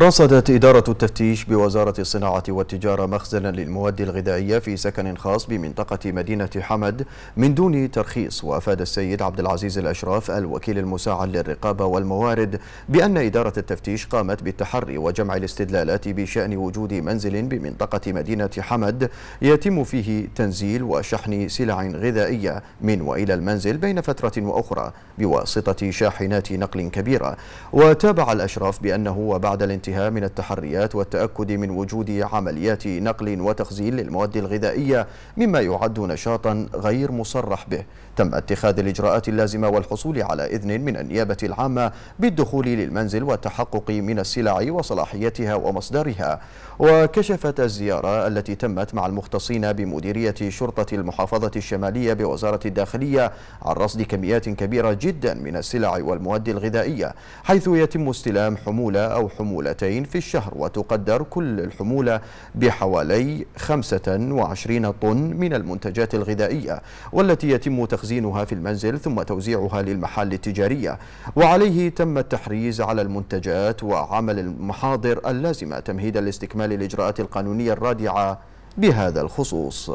رصدت إدارة التفتيش بوزارة الصناعة والتجارة مخزنا للمواد الغذائية في سكن خاص بمنطقة مدينة حمد من دون ترخيص وأفاد السيد عبد العزيز الأشراف الوكيل المساعد للرقابة والموارد بأن إدارة التفتيش قامت بالتحري وجمع الاستدلالات بشأن وجود منزل بمنطقة مدينة حمد يتم فيه تنزيل وشحن سلع غذائية من وإلى المنزل بين فترة وأخرى بواسطة شاحنات نقل كبيرة وتابع الأشراف بأنه وبعد الانتهاء وقتها من التحريات والتأكد من وجود عمليات نقل وتخزين للمواد الغذائية مما يعد نشاطا غير مصرح به تم اتخاذ الإجراءات اللازمة والحصول على إذن من النيابة العامة بالدخول للمنزل والتحقق من السلع وصلاحيتها ومصدرها وكشفت الزيارة التي تمت مع المختصين بمديرية شرطة المحافظة الشمالية بوزارة الداخلية عن رصد كميات كبيرة جدا من السلع والمواد الغذائية حيث يتم استلام حمولة أو حمولتين مرتين في الشهر وتقدر كل الحمولة بحوالي 25 طن من المنتجات الغذائية والتي يتم تخزينها في المنزل ثم توزيعها للمحال التجارية وعليه تم التحريز على المنتجات وعمل المحاضر اللازمة تمهيدا لاستكمال الإجراءات القانونية الرادعة بهذا الخصوص